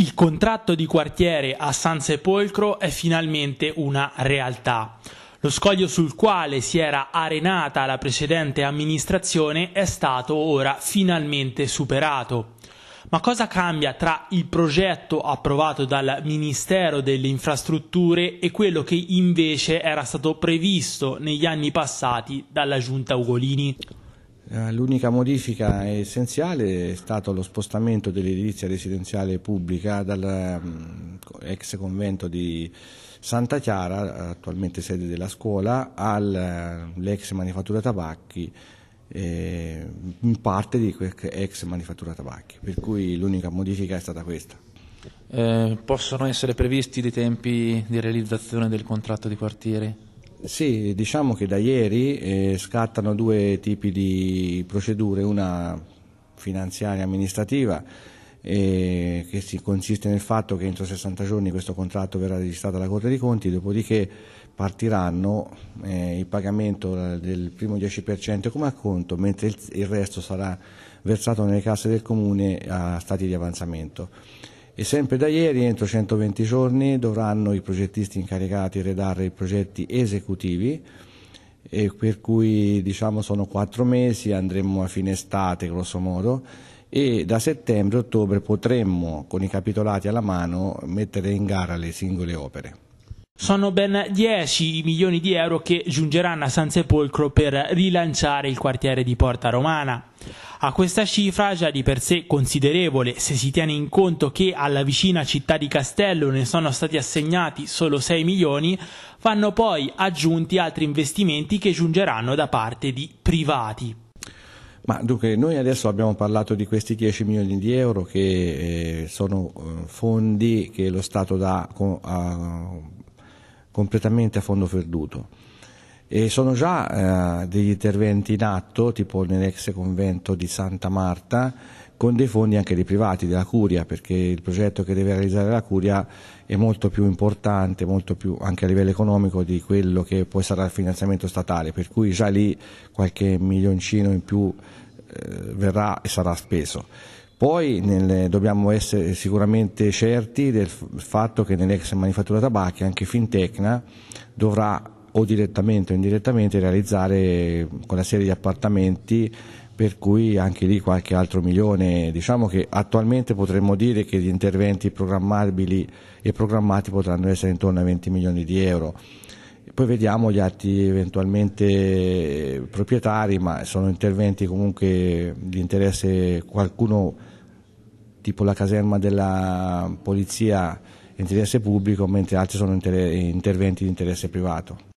Il contratto di quartiere a San Sepolcro è finalmente una realtà. Lo scoglio sul quale si era arenata la precedente amministrazione è stato ora finalmente superato. Ma cosa cambia tra il progetto approvato dal Ministero delle Infrastrutture e quello che invece era stato previsto negli anni passati dalla Giunta Ugolini? Eh, l'unica modifica essenziale è stato lo spostamento dell'edilizia residenziale pubblica dall'ex mm, convento di Santa Chiara, attualmente sede della scuola, all'ex eh, manifattura tabacchi, eh, in parte di quell'ex manifattura tabacchi, per cui l'unica modifica è stata questa. Eh, possono essere previsti dei tempi di realizzazione del contratto di quartiere? Sì, diciamo che da ieri eh, scattano due tipi di procedure, una finanziaria e amministrativa eh, che si, consiste nel fatto che entro 60 giorni questo contratto verrà registrato alla Corte dei Conti, dopodiché partiranno eh, il pagamento del primo 10% come acconto, mentre il, il resto sarà versato nelle casse del Comune a stati di avanzamento e sempre da ieri entro 120 giorni dovranno i progettisti incaricati redare i progetti esecutivi e per cui diciamo sono quattro mesi, andremo a fine estate grosso modo e da settembre-ottobre potremmo con i capitolati alla mano mettere in gara le singole opere. Sono ben 10 milioni di euro che giungeranno a San Sepolcro per rilanciare il quartiere di Porta Romana. A questa cifra, già di per sé considerevole, se si tiene in conto che alla vicina città di Castello ne sono stati assegnati solo 6 milioni, vanno poi aggiunti altri investimenti che giungeranno da parte di privati. Ma dunque, noi adesso abbiamo parlato di questi 10 milioni di euro che eh, sono eh, fondi che lo Stato dà co a, completamente a fondo perduto. E sono già eh, degli interventi in atto, tipo nell'ex convento di Santa Marta, con dei fondi anche dei privati, della Curia, perché il progetto che deve realizzare la Curia è molto più importante, molto più anche a livello economico, di quello che poi sarà il finanziamento statale, per cui già lì qualche milioncino in più eh, verrà e sarà speso. Poi nel, dobbiamo essere sicuramente certi del fatto che nell'ex manifattura tabacchi anche Fintecna dovrà o direttamente o indirettamente realizzare quella serie di appartamenti per cui anche lì qualche altro milione. Diciamo che attualmente potremmo dire che gli interventi programmabili e programmati potranno essere intorno a 20 milioni di euro. Poi vediamo gli atti eventualmente proprietari, ma sono interventi comunque di interesse qualcuno tipo la caserma della polizia interesse pubblico, mentre altri sono interventi di interesse privato.